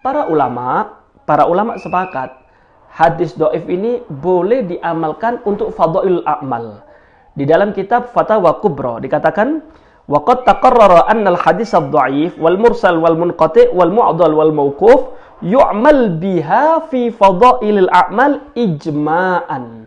Para ulama, para ulama sepakat hadis doif ini boleh diamalkan untuk fadail amal. Di dalam kitab Fatawa Kubro dikatakan hadis وقد wal mursal wal munqati wal والمنقطع wal والموقوف يعمل biha fi فضائل a'mal ijma'an.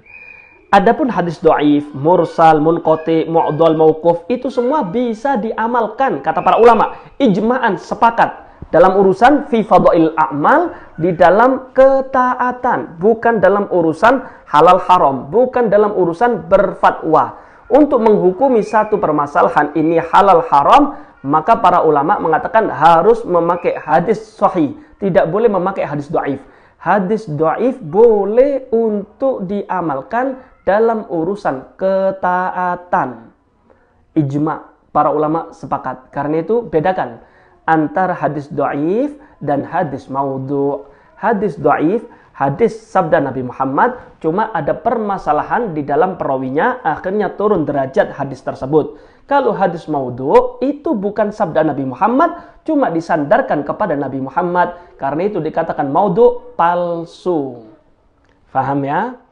Adapun hadis do'if, mursal, munqati, mu'dol, mauquf, itu semua bisa diamalkan, kata para ulama. Ijma'an, sepakat dalam urusan fi fadail a'mal di dalam ketaatan bukan dalam urusan halal haram bukan dalam urusan berfatwa untuk menghukumi satu permasalahan ini halal haram maka para ulama mengatakan harus memakai hadis sahih tidak boleh memakai hadis dhaif hadis dhaif boleh untuk diamalkan dalam urusan ketaatan ijma para ulama sepakat karena itu bedakan antara hadis do'if dan hadis maudhu. Hadis do'if, hadis sabda Nabi Muhammad, cuma ada permasalahan di dalam perawinya, akhirnya turun derajat hadis tersebut. Kalau hadis maudhu, itu bukan sabda Nabi Muhammad, cuma disandarkan kepada Nabi Muhammad. Karena itu dikatakan maudhu palsu. Faham ya?